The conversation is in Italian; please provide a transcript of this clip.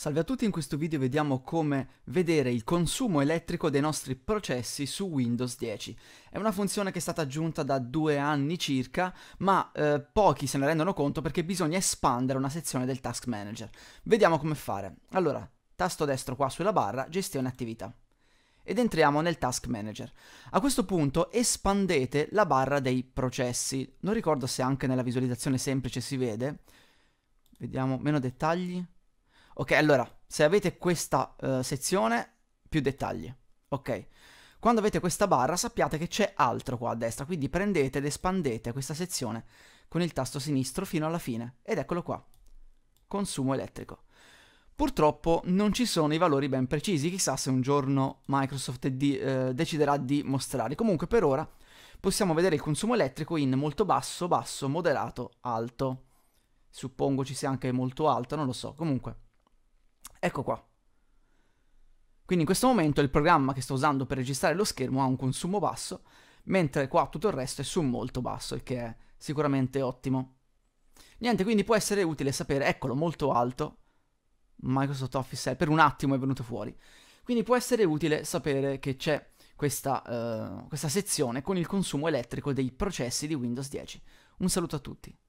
Salve a tutti, in questo video vediamo come vedere il consumo elettrico dei nostri processi su Windows 10. È una funzione che è stata aggiunta da due anni circa, ma eh, pochi se ne rendono conto perché bisogna espandere una sezione del Task Manager. Vediamo come fare. Allora, tasto destro qua sulla barra, gestione attività. Ed entriamo nel Task Manager. A questo punto espandete la barra dei processi. Non ricordo se anche nella visualizzazione semplice si vede. Vediamo, meno dettagli Ok, allora, se avete questa uh, sezione, più dettagli. Ok. Quando avete questa barra sappiate che c'è altro qua a destra, quindi prendete ed espandete questa sezione con il tasto sinistro fino alla fine. Ed eccolo qua, consumo elettrico. Purtroppo non ci sono i valori ben precisi, chissà se un giorno Microsoft di, eh, deciderà di mostrarli. Comunque per ora possiamo vedere il consumo elettrico in molto basso, basso, moderato, alto. Suppongo ci sia anche molto alto, non lo so. Comunque Ecco qua. Quindi in questo momento il programma che sto usando per registrare lo schermo ha un consumo basso, mentre qua tutto il resto è su molto basso, il che è sicuramente ottimo. Niente, quindi può essere utile sapere, eccolo, molto alto, Microsoft Office è per un attimo è venuto fuori. Quindi può essere utile sapere che c'è questa, uh, questa sezione con il consumo elettrico dei processi di Windows 10. Un saluto a tutti.